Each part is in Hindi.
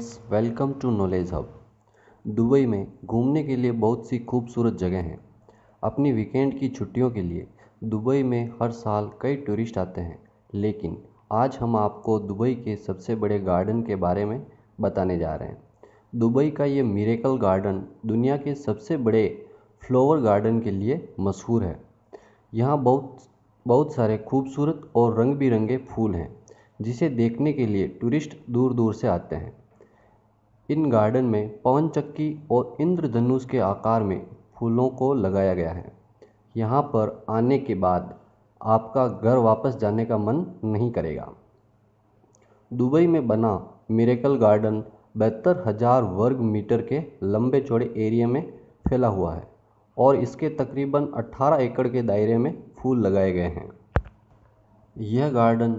friends welcome to knowledge hub Dubai में घूमने के लिए बहुत सी खूबसूरत जगह हैं अपनी वीकेंड की छुट्टियों के लिए दुबई में हर साल कई टूरिस्ट आते हैं लेकिन आज हम आपको दुबई के सबसे बड़े गार्डन के बारे में बताने जा रहे हैं दुबई का ये मिरेकल गार्डन दुनिया के सबसे बड़े फ्लावर गार्डन के लिए मशहूर है यहाँ बहुत बहुत सारे खूबसूरत और रंग बिरंगे फूल हैं जिसे देखने के लिए टूरिस्ट दूर दूर से आते हैं इन गार्डन में पवन चक्की और इंद्रधनुष के आकार में फूलों को लगाया गया है यहाँ पर आने के बाद आपका घर वापस जाने का मन नहीं करेगा दुबई में बना मिरेकल गार्डन बहत्तर हजार वर्ग मीटर के लंबे चौड़े एरिया में फैला हुआ है और इसके तकरीबन 18 एकड़ के दायरे में फूल लगाए गए हैं यह गार्डन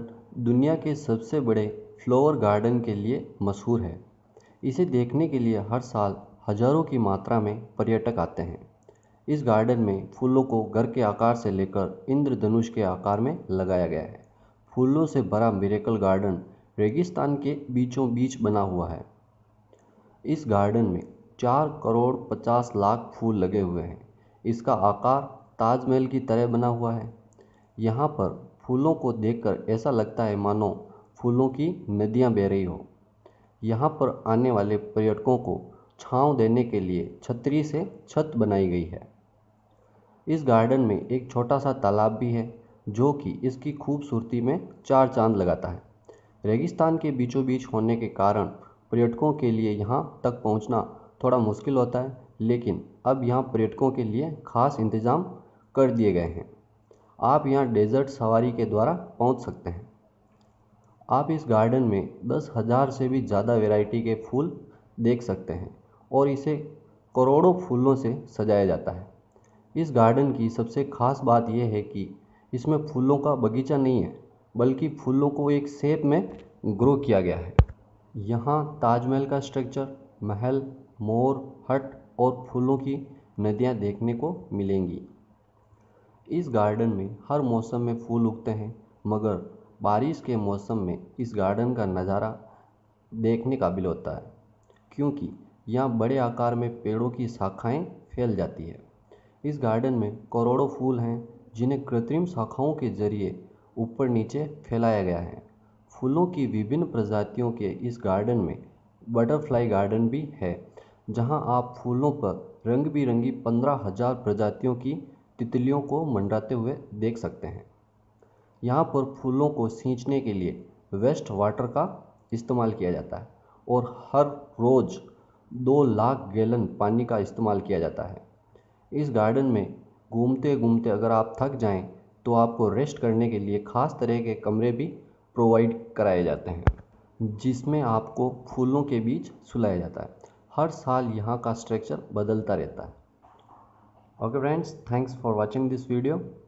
दुनिया के सबसे बड़े फ्लावर गार्डन के लिए मशहूर है इसे देखने के लिए हर साल हज़ारों की मात्रा में पर्यटक आते हैं इस गार्डन में फूलों को घर के आकार से लेकर इंद्रधनुष के आकार में लगाया गया है फूलों से भरा मिरेकल गार्डन रेगिस्तान के बीचों बीच बना हुआ है इस गार्डन में चार करोड़ पचास लाख फूल लगे हुए हैं इसका आकार ताजमहल की तरह बना हुआ है यहाँ पर फूलों को देखकर ऐसा लगता है मानो फूलों की नदियाँ बह रही हो यहाँ पर आने वाले पर्यटकों को छाँव देने के लिए छतरी से छत बनाई गई है इस गार्डन में एक छोटा सा तालाब भी है जो कि इसकी खूबसूरती में चार चांद लगाता है रेगिस्तान के बीचों बीच होने के कारण पर्यटकों के लिए यहाँ तक पहुँचना थोड़ा मुश्किल होता है लेकिन अब यहाँ पर्यटकों के लिए खास इंतज़ाम कर दिए गए हैं आप यहाँ डेजर्ट सवारी के द्वारा पहुँच सकते हैं आप इस गार्डन में दस हजार से भी ज़्यादा वैरायटी के फूल देख सकते हैं और इसे करोड़ों फूलों से सजाया जाता है इस गार्डन की सबसे खास बात यह है कि इसमें फूलों का बगीचा नहीं है बल्कि फूलों को एक सेप में ग्रो किया गया है यहाँ ताजमहल का स्ट्रक्चर महल मोर हट और फूलों की नदियाँ देखने को मिलेंगी इस गार्डन में हर मौसम में फूल उगते हैं मगर बारिश के मौसम में इस गार्डन का नज़ारा देखने काबिल होता है क्योंकि यहाँ बड़े आकार में पेड़ों की शाखाएं फैल जाती है इस गार्डन में करोड़ों फूल हैं जिन्हें कृत्रिम शाखाओं के जरिए ऊपर नीचे फैलाया गया है फूलों की विभिन्न प्रजातियों के इस गार्डन में बटरफ्लाई गार्डन भी है जहां आप फूलों पर रंग बिरंगी पंद्रह हजार प्रजातियों की तितलियों को मंडराते हुए देख सकते हैं यहाँ पर फूलों को सींचने के लिए वेस्ट वाटर का इस्तेमाल किया जाता है और हर रोज़ दो लाख गैलन पानी का इस्तेमाल किया जाता है इस गार्डन में घूमते घूमते अगर आप थक जाएं तो आपको रेस्ट करने के लिए ख़ास तरह के कमरे भी प्रोवाइड कराए जाते हैं जिसमें आपको फूलों के बीच सुलाया जाता है हर साल यहाँ का स्ट्रक्चर बदलता रहता है okay friends thanks for watching this video